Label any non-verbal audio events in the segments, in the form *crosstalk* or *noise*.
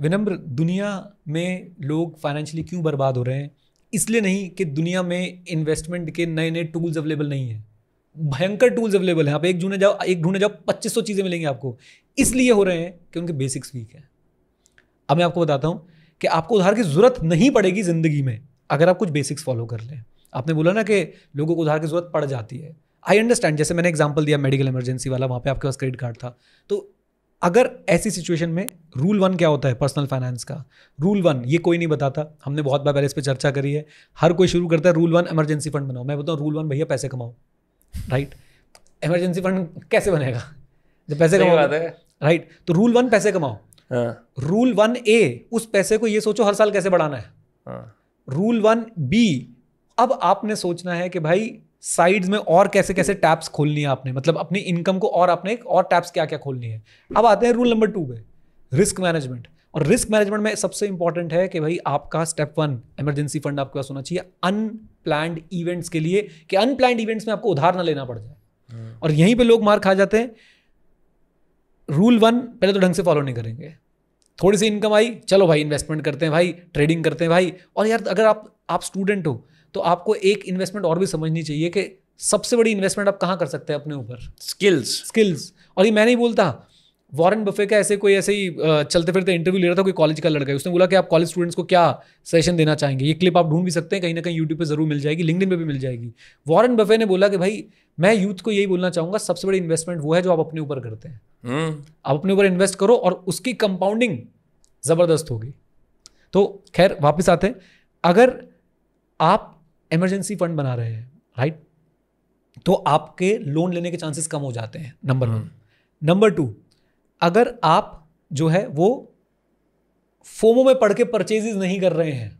विनम्र दुनिया में लोग फाइनेंशियली क्यों बर्बाद हो रहे हैं इसलिए नहीं कि दुनिया में इन्वेस्टमेंट के नए नए टूल्स अवेलेबल नहीं है भयंकर टूल्स अवेलेबल हैं आप एक ढूंढने जाओ एक ढूंढने जाओ पच्चीस सौ चीज़ें मिलेंगी आपको इसलिए हो रहे हैं कि उनके बेसिक्स वीक हैं अब मैं आपको बताता हूँ कि आपको उधार की ज़रूरत नहीं पड़ेगी ज़िंदगी में अगर आप कुछ बेसिक्स फॉलो कर लें आपने बोला ना कि लोगों को उधार की ज़रूरत पड़ जाती है आई अंडरस्टैंड जैसे मैंने एग्जाम्पल दिया मेडिकल इमरजेंसी वाला वहाँ पे आपके पास क्रेडिट कार्ड था तो अगर ऐसी सिचुएशन में रूल वन क्या होता है पर्सनल फाइनेंस का रूल वन ये कोई नहीं बताता हमने बहुत बार पहले इस पर चर्चा करी है हर कोई शुरू करता है रूल वन इमरजेंसी फंड बनाओ मैं बताऊँ रूल वन भैया पैसे कमाओ राइट इमरजेंसी फंड कैसे बनेगा जब पैसे कमाओ राइट तो रूल वन पैसे कमाओ रूल वन ए उस पैसे को ये सोचो हर साल कैसे बढ़ाना है रूल वन बी अब आपने सोचना है कि भाई साइड्स में और कैसे कैसे टैप्स खोलनी है आपने मतलब अपनी इनकम को और आपने और टैप्स क्या क्या खोलनी है अब आते हैं रूल नंबर टू पे रिस्क मैनेजमेंट और रिस्क मैनेजमेंट में सबसे इंपॉर्टेंट है कि भाई आपका स्टेप वन इमरजेंसी फंड आपके पास होना चाहिए अनप्लैंड इवेंट्स के लिए कि अनप्लैंड इवेंट्स में आपको उधार ना लेना पड़ जाए हम्म। और यहीं पर लोग मार खा जाते हैं रूल वन पहले तो ढंग से फॉलो नहीं करेंगे थोड़ी सी इनकम आई चलो भाई इन्वेस्टमेंट करते हैं भाई ट्रेडिंग करते हैं भाई और यार अगर आप आप स्टूडेंट हो तो आपको एक इन्वेस्टमेंट और भी समझनी चाहिए कि सबसे बड़ी इन्वेस्टमेंट आप कहाँ कर सकते हैं अपने ऊपर स्किल्स स्किल्स और ये मैं नहीं बोलता वॉरेन बफे का ऐसे कोई ऐसे ही चलते फिरते इंटरव्यू ले रहा था कोई कॉलेज का लड़का है उसने बोला कि आप कॉलेज स्टूडेंट्स को क्या सेशन देना चाहेंगे ये क्लिप आप ढूंढ भी सकते हैं कहीं ना कहीं यूट्यूब पर जरूर मिल जाएगी लिंकडिन पर भी मिल जाएगी वॉरेन बफे ने बोला कि भाई मैं यूथ को यही बोलना चाहूँगा सबसे बड़ी इन्वेस्टमेंट वो है जो आप अपने ऊपर करते हैं हम्म। आप अपने ऊपर इन्वेस्ट करो और उसकी कंपाउंडिंग ज़बरदस्त होगी तो खैर वापस आते हैं अगर आप इमरजेंसी फंड बना रहे हैं राइट तो आपके लोन लेने के चांसेस कम हो जाते हैं नंबर वन नंबर टू अगर आप जो है वो फोमो में पढ़ के परचेज नहीं कर रहे हैं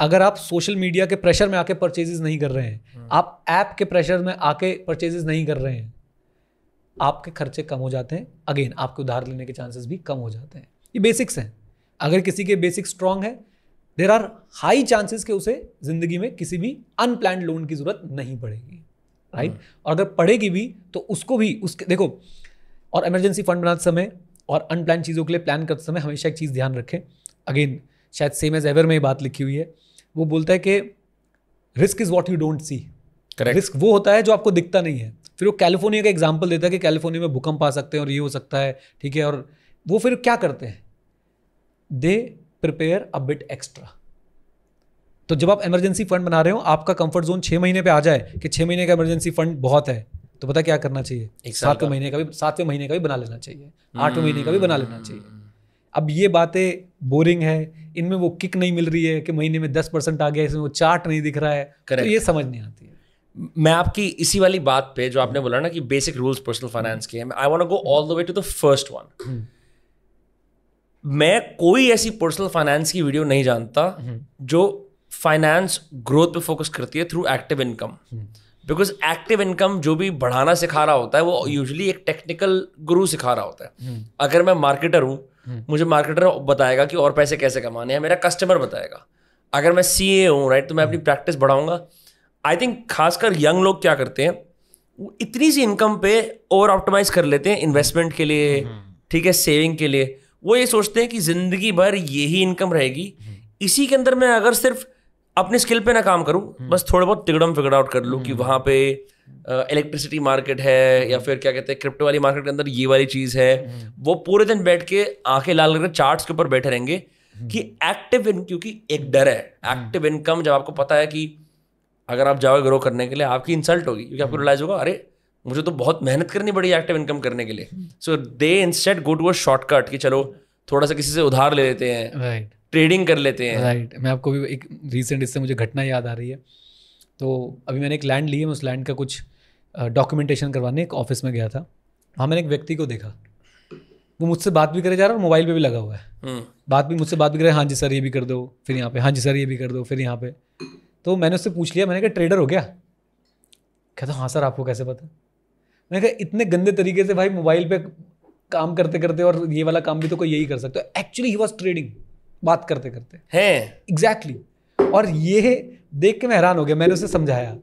अगर आप सोशल मीडिया के प्रेशर में आके परचेज नहीं कर रहे हैं हम्म। आप ऐप के प्रेशर में आके परचेज नहीं कर रहे हैं आपके खर्चे कम हो जाते हैं अगेन आपके उधार लेने के चांसेस भी कम हो जाते हैं ये बेसिक्स हैं अगर किसी के बेसिक स्ट्रांग है देर आर हाई चांसेस के उसे ज़िंदगी में किसी भी अनप्लान लोन की ज़रूरत नहीं पड़ेगी राइट हाँ। और अगर पड़ेगी भी तो उसको भी उसके देखो और इमरजेंसी फंड बनाते समय और अनप्लान चीज़ों के लिए प्लान करते समय हमेशा एक चीज़ ध्यान रखें अगेन शायद सेम एज एवर में ये बात लिखी हुई है वो बोलता है कि risk is what you don't see correct risk वो होता है जो आपको दिखता नहीं है फिर वो कैलिफोर्निया का एग्जाम्पल देता है कि कैलिफोर्निया में भूकंप आ सकते हैं और ये हो सकता है ठीक है और वो फिर क्या करते हैं they prepare a bit extra तो जब आप इमरजेंसी फंड बना रहे हो आपका कंफर्ट जोन छह महीने पे आ जाए कि छह महीने का इमरजेंसी फंड बहुत है तो पता क्या करना चाहिए सातवें महीने का भी सातवें महीने का भी बना लेना चाहिए हम्म। आठवें महीने का भी बना लेना चाहिए अब ये बातें बोरिंग है इनमें वो किक नहीं मिल रही है कि महीने में दस परसेंट आ गया इसमें वो चार्ट नहीं दिख रहा है तो Correct. तो ये समझ नहीं आती है मैं आपकी इसी वाली बात पे जो आपने बोला ना कि बेसिक रूल्स पर्सनल फाइनेंस के I want to go all the way to the first one मैं कोई ऐसी पर्सनल फाइनेंस की वीडियो नहीं जानता हम्म। जो फाइनेंस ग्रोथ पे फोकस करती है through active income because active income जो भी बढ़ाना सिखा रहा होता है वो यूजली एक टेक्निकल गुरु सिखा रहा होता है हम्म। अगर मैं मार्केटर हूँ हम्म। मुझे मार्केटर बताएगा कि और पैसे कैसे कमाने हैं मेरा कस्टमर बताएगा अगर मैं सी ए हूँ राइट तो मैं अपनी प्रैक्टिस बढ़ाऊंगा आई थिंक खासकर यंग लोग क्या करते हैं वो इतनी सी इनकम पे ओवर ऑप्टिमाइज कर लेते हैं इन्वेस्टमेंट के लिए ठीक है सेविंग के लिए वो ये सोचते हैं कि ज़िंदगी भर यही इनकम रहेगी इसी के अंदर मैं अगर सिर्फ अपने स्किल पे ना काम करूं बस थोड़ा बहुत तिगड़म फिगड़ आउट कर लूं कि वहां पे इलेक्ट्रिसिटी मार्केट है या फिर क्या कहते हैं क्रिप्टो वाली मार्केट के अंदर ये वाली चीज़ है वो पूरे दिन बैठ के आंखें लाल करके चार्ट्स के ऊपर बैठे रहेंगे कि एक्टिव इन क्योंकि एक डर है एक्टिव इनकम जब आपको पता है कि अगर आप जाओगे ग्रो करने के लिए आपकी इंसल्ट होगी क्योंकि आपको रिलाइज होगा अरे मुझे तो बहुत मेहनत करनी पड़ी एक्टिव इनकम करने के लिए so they instead go to a shortcut कि चलो थोड़ा सा किसी से उधार ले लेते हैं राइट right. ट्रेडिंग कर लेते हैं राइट right. मैं आपको भी एक रिसेंट इससे मुझे घटना याद आ रही है तो अभी मैंने एक लैंड ली है मैं उस लैंड का कुछ डॉक्यूमेंटेशन करवाने एक ऑफिस में गया था वहाँ मैंने एक व्यक्ति को देखा वो मुझसे बात भी करे जा रहा है और मोबाइल पे भी लगा हुआ है हम्म। बात भी मुझसे बात भी करे हाँ जी सर ये भी कर दो फिर यहाँ पे हाँ जी सर ये भी कर दो फिर यहाँ पे तो मैंने उससे पूछ लिया मैंने कहा ट्रेडर हो गया कहता हाँ सर आपको कैसे पता मैंने कहा इतने गंदे तरीके से भाई मोबाइल पे काम करते करते और ये वाला काम भी तो कोई यही कर सकता है एक्चुअली ही वॉज ट्रेडिंग बात करते करते हैं एग्जैक्टली exactly. और ये देख के मैं हैरान हो गया मैंने उसे समझाया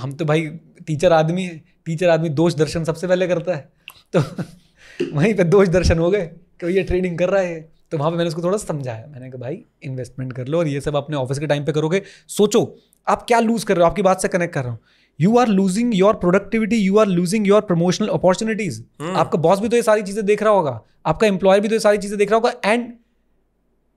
हम तो भाई टीचर आदमी है टीचर आदमी दोष दर्शन सबसे पहले करता है तो *laughs* वहीं पे दोष दर्शन हो गए कि ये ट्रेडिंग कर रहा है तो वहाँ पे मैंने उसको थोड़ा समझाया मैंने कहा भाई इन्वेस्टमेंट कर लो और ये सब अपने ऑफिस के टाइम पे करोगे सोचो आप क्या लूज़ कर रहे हो आपकी बात से कनेक्ट कर रहा हूँ you are losing your productivity you are losing your promotional opportunities आपका बॉस भी तो ये सारी चीजें देख रहा होगा आपका एम्प्लॉयर भी तो ये सारी चीजें देख रहा होगा एंड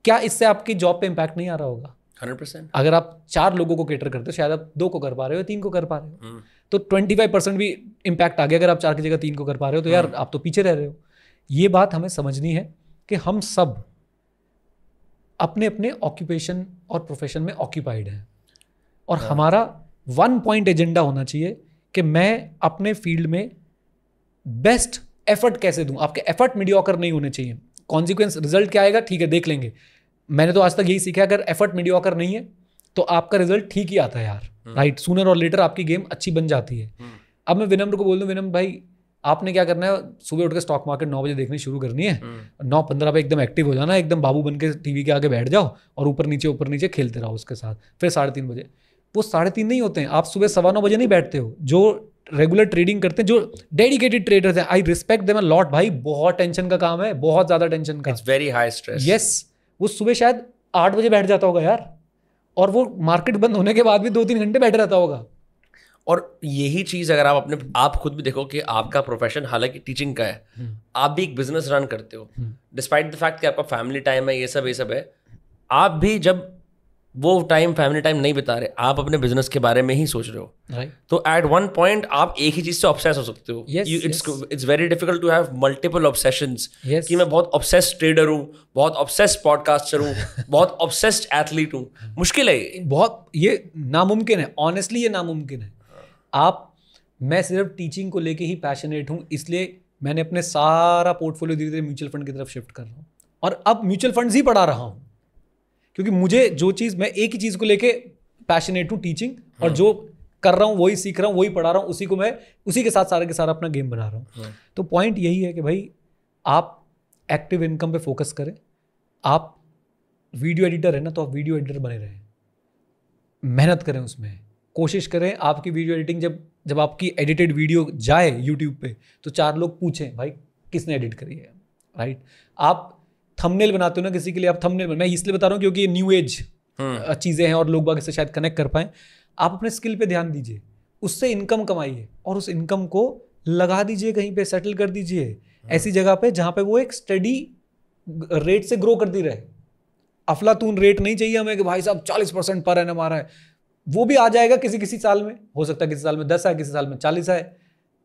क्या इससे आपकी जॉब पे इम्पैक्ट नहीं आ रहा होगा 100%. अगर आप चार लोगों को केटर करते हो शायद आप दो को कर पा रहे हो तीन को कर पा रहे हो hmm. तो ट्वेंटी फाइव परसेंट भी इम्पैक्ट आ गया अगर आप चार की जगह तीन को कर पा रहे हो तो यार hmm. आप तो पीछे रह रहे हो ये बात हमें समझनी है कि हम सब अपने अपने ऑक्यूपेशन और प्रोफेशन में ऑक्यूपाइड हैं और हाँ। हमारा वन पॉइंट एजेंडा होना चाहिए कि मैं अपने फील्ड में बेस्ट एफर्ट कैसे दूं आपके एफर्ट मीडियोकर नहीं होने चाहिए कॉन्सिक्वेंस रिजल्ट क्या आएगा ठीक है देख लेंगे मैंने तो आज तक यही सीखा अगर एफर्ट मीडियोकर नहीं है तो आपका रिजल्ट ठीक ही आता है यार राइट सुनर और लेटर आपकी गेम अच्छी बन जाती है हम्म। अब मैं विनम्र को बोल दूँ विनम्र भाई आपने क्या करना है सुबह उठ के स्टॉक मार्केट नौ बजे देखनी शुरू करनी है हम्म। नौ पंद्रह पे एकदम एक्टिव हो जाना एकदम बाबू बन के टीवी के आगे बैठ जाओ और ऊपर नीचे ऊपर नीचे खेलते रहो उसके साथ फिर साढ़े तीन बजे वो साढ़े तीन नहीं होते हैं आप सुबह सवा नौ बजे नहीं बैठते हो जो रेगुलर ट्रेडिंग करते हैं जो डेडिकेटेड ट्रेडर्स हैं आई रिस्पेक्ट देम लॉट भाई बहुत टेंशन का काम है बहुत ज्यादा टेंशन का वेरी हाई स्ट्रेस यस वो सुबह शायद आठ बजे बैठ जाता होगा यार और वो मार्केट बंद होने के बाद भी दो तीन घंटे बैठ रहता होगा और यही चीज़ अगर आप अपने आप खुद भी देखो कि आपका प्रोफेशन हालांकि टीचिंग का है हम्म। आप भी एक बिजनेस रन करते हो डिस्पाइट द फैक्ट कि आपका फैमिली टाइम है ये सब ये सब है आप भी जब वो टाइम फैमिली टाइम नहीं बिता रहे आप अपने बिजनेस के बारे में ही सोच रहे हो राइट right. तो एट वन पॉइंट आप एक ही चीज से ऑब्सेस हो सकते हो it's it's very difficult to have multiple obsession कि मैं बहुत ऑब्सेस ट्रेडर हूँ बहुत ऑब्सेस पॉडकास्टर हूँ *laughs* बहुत ऑब्सेस्ड एथलीट हूँ मुश्किल है बहुत ये नामुमकिन है ऑनेस्टली ये नामुमकिन है आप मैं सिर्फ टीचिंग को लेके ही पैशनेट हूँ इसलिए मैंने अपने सारा पोर्टफोलियो धीरे धीरे म्यूचुअल फंड की तरफ शिफ्ट कर रहा हूँ और अब म्यूचुअल फंड ही पढ़ा रहा हूँ क्योंकि मुझे जो चीज़ मैं एक ही चीज़ को लेके पैशनेट हूँ टीचिंग और हाँ। जो कर रहा हूँ वही सीख रहा हूँ वही पढ़ा रहा हूँ उसी को मैं उसी के साथ सारे के सारा अपना गेम बना रहा हूँ हाँ। तो पॉइंट यही है कि भाई आप एक्टिव इनकम पे फोकस करें आप वीडियो एडिटर है ना तो आप वीडियो एडिटर बने रहें मेहनत करें उसमें कोशिश करें आपकी वीडियो एडिटिंग जब जब आपकी एडिटेड वीडियो जाए यूट्यूब पे तो चार लोग पूछें भाई किसने एडिट करी है राइट आप थंबनेल बनाते हो ना किसी के लिए आप थंबनेल मैं इसलिए बता रहा हूँ क्योंकि ये न्यू एज चीज़ें हैं और लोग बाग इससे शायद कनेक्ट कर पाएँ आप अपने स्किल पे ध्यान दीजिए उससे इनकम कमाइए और उस इनकम को लगा दीजिए कहीं पे सेटल कर दीजिए हम्म। ऐसी जगह पे जहाँ पे वो एक स्टडी रेट से ग्रो करती रहे अफलातून रेट नहीं चाहिए हमें कि भाई साहब चालीस परसेंट पर एन आ रहा है वो भी आ जाएगा किसी किसी साल में हो सकता है किसी साल में दस आए किसी साल में चालीस आए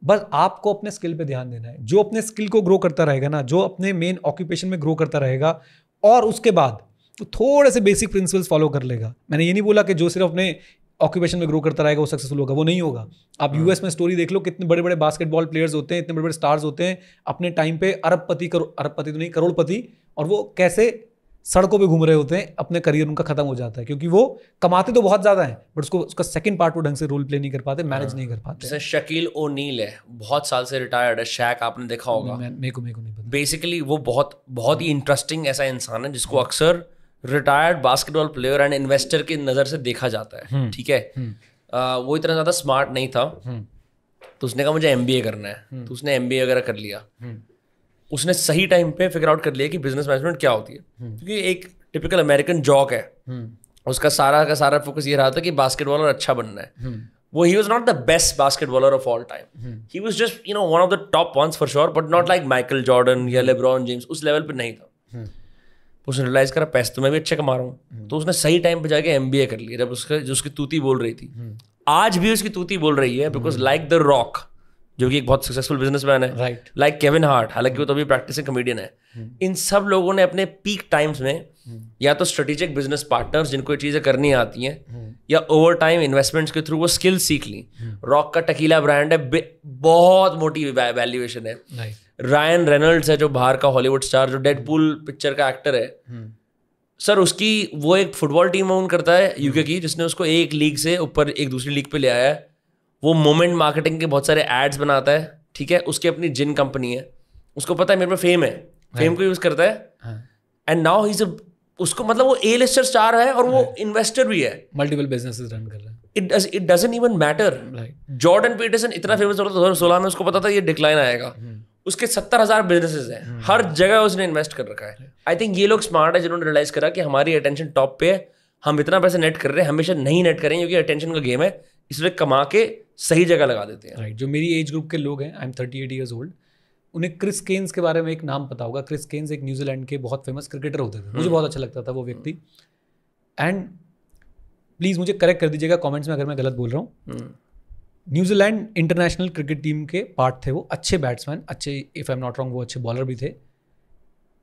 बस आपको अपने स्किल पे ध्यान देना है जो अपने स्किल को ग्रो करता रहेगा ना जो अपने मेन ऑक्यूपेशन में ग्रो करता रहेगा और उसके बाद तो थोड़े से बेसिक प्रिंसिपल्स फॉलो कर लेगा मैंने ये नहीं बोला कि जो सिर्फ अपने ऑक्यूपेशन में ग्रो करता रहेगा वो सक्सेसफुल होगा वो नहीं होगा आप यूएस हाँ। में स्टोरी देख लो कितने बड़े बड़े बास्केटबॉल प्लेयर्स होते हैं इतने बड़े बड़े स्टार्स होते हैं अपने टाइम पे अरबपति करो अरबपति तो नहीं करोड़पति और वो कैसे सड़कों पे घूम रहे होते हैं अपने करियर उनका खत्म हो जाता है क्योंकि वो कमाते तो बहुत ज्यादा है बट उसको उसका सेकंड पार्ट वो ढंग से रोल प्ले नहीं कर पाते मैनेज हाँ। नहीं कर पाते जैसे शकील ओ नील है बहुत साल से रिटायर्ड है शैक आपने देखा होगा मेरे को मेरे को नहीं पता बेसिकली वो बहुत बहुत ही इंटरेस्टिंग ऐसा इंसान है जिसको अक्सर retired basketball player and investor की नज़र से देखा जाता है हम्म, ठीक है हम्म। वो इतना ज़्यादा स्मार्ट नहीं था हम्म। तो उसने कहा मुझे एम करना है तो उसने एम वगैरह कर लिया उसने सही टाइम पे फिगर आउट कर लिया कि बिजनेस मैनेजमेंट क्या होती है हम्म। क्योंकि एक टिपिकल अमेरिकन जॉक है हम्म। उसका सारा का सारा फोकस ये रहा था कि बास्केटबॉलर अच्छा बनना है हम्म। वो he was not the best basketballer of all time he was just you know one of the top ones for sure but not like Michael Jordan या लेब्रॉन जेम्स उस लेवल पर नहीं था उसने रियलाइज करा पैसे तो मैं भी अच्छे कमा रहा हूँ तो उसने सही टाइम पे जाके एम कर लिया जब उसके जो उसकी तूती बोल रही थी आज भी उसकी तूती बोल रही है बिकॉज लाइक द रॉक जो कि एक बहुत सक्सेसफुल बिजनेसमैन है राइट लाइक केविन हार्ट हालांकि वो तो अभी प्रैक्टिसिंग कमेडियन है hmm. इन सब लोगों ने अपने पीक टाइम्स में hmm. या तो स्ट्रेटेजिक बिजनेस पार्टनर्स जिनको ये चीज़ें करनी आती हैं hmm. या ओवर टाइम इन्वेस्टमेंट्स के थ्रू वो स्किल सीख ली रॉक का टकीला ब्रांड है बहुत मोटी वैल्यूएशन है रायन रेनल्ड्स है जो बाहर का हॉलीवुड स्टार जो डेडपूल पिक्चर का एक्टर है सर उसकी वो एक फुटबॉल टीम ओन करता है यूके की जिसने उसको एक लीग से ऊपर एक दूसरी लीग पे ले आया है वो मोमेंट मार्केटिंग के बहुत सारे एड्स बनाता है ठीक है उसकी अपनी जिन कंपनी है उसको पता है मेरे में फेम है फेम हाँ। को यूज करता है एंड नाउ इज उसको मतलब वो ए लिस्टर स्टार है और वो इन्वेस्टर हाँ। भी है मल्टीपल बिजनेस रन कर रहा है it it even matter Jordan Peterson इतना फेमस हाँ। हो रहा था दो तो सोलह में उसको पता था ये डिक्लाइन आएगा उसके सत्तर हजार बिजनेस है हर जगह उसने इन्वेस्ट कर रखा है आई थिंक ये लोग स्मार्ट है जिन्होंने रियलाइज करा कि हमारी अटेंशन टॉप पे है हम इतना पैसा नेट कर रहे हैं हमेशा नहीं नेट करें क्योंकि अटेंशन का गेम है इसलिए कमा के सही जगह लगा देते हैं राइट right. जो मेरी एज ग्रुप के लोग हैं I am thirty eight years old उन्हें क्रिस केन्स के बारे में एक नाम पता होगा क्रिस केन्स एक न्यूजीलैंड के बहुत फेमस क्रिकेटर होते थे मुझे hmm. बहुत अच्छा लगता था वो व्यक्ति एंड प्लीज़ मुझे करेक्ट कर दीजिएगा कमेंट्स में अगर मैं गलत बोल रहा हूँ न्यूजीलैंड इंटरनेशनल क्रिकेट टीम के पार्ट थे वो अच्छे बैट्समैन अच्छे if I am not wrong वो अच्छे बॉलर भी थे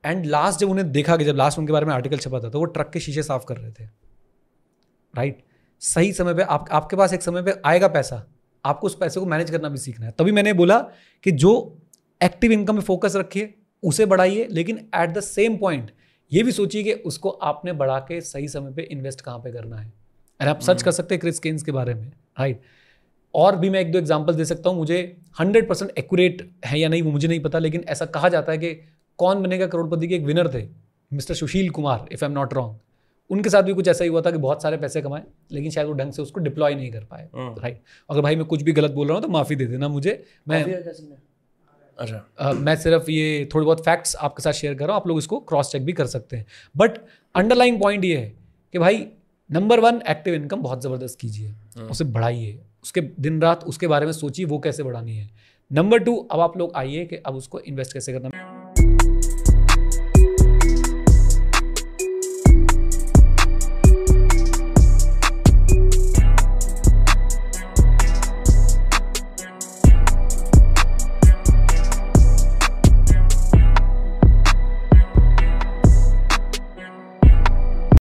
एंड लास्ट जब उन्हें देखा गया जब लास्ट उनके बारे में आर्टिकल छपा था तो वो ट्रक के शीशे साफ कर रहे थे राइट right? सही समय पे आप आपके पास एक समय पे आएगा पैसा आपको उस पैसे को मैनेज करना भी सीखना है तभी मैंने बोला कि जो एक्टिव इनकम में फोकस रखिए उसे बढ़ाइए लेकिन एट द सेम पॉइंट ये भी सोचिए कि उसको आपने बढ़ा के सही समय पे इन्वेस्ट कहाँ पे करना है अरे आप सर्च हम्म। कर सकते हैं क्रिस केन्स के बारे में राइट और भी मैं एक दो एग्जाम्पल दे सकता हूँ मुझे हंड्रेड परसेंट एक्यूरेट है या नहीं वो मुझे नहीं पता लेकिन ऐसा कहा जाता है कि कौन बनेगा करोड़पति के एक विनर थे mister Sushil Kumar if I am not wrong उनके साथ भी कुछ ऐसा ही हुआ था कि बहुत सारे पैसे कमाए लेकिन शायद वो ढंग से उसको डिप्लॉय नहीं कर पाए राइट हाँ। तो अगर भाई मैं कुछ भी गलत बोल रहा हूँ तो माफ़ी दे देना मुझे मैं अच्छा uh, मैं सिर्फ ये थोड़े बहुत फैक्ट्स आपके साथ शेयर कर रहा हूँ आप लोग इसको क्रॉस चेक भी कर सकते हैं बट अंडरलाइन पॉइंट ये है कि भाई नंबर वन एक्टिव इनकम बहुत ज़बरदस्त कीजिए हाँ। उसे बढ़ाइए उसके दिन रात उसके बारे में सोचिए वो कैसे बढ़ानी है नंबर टू अब आप लोग आइए कि अब उसको इन्वेस्ट कैसे करना है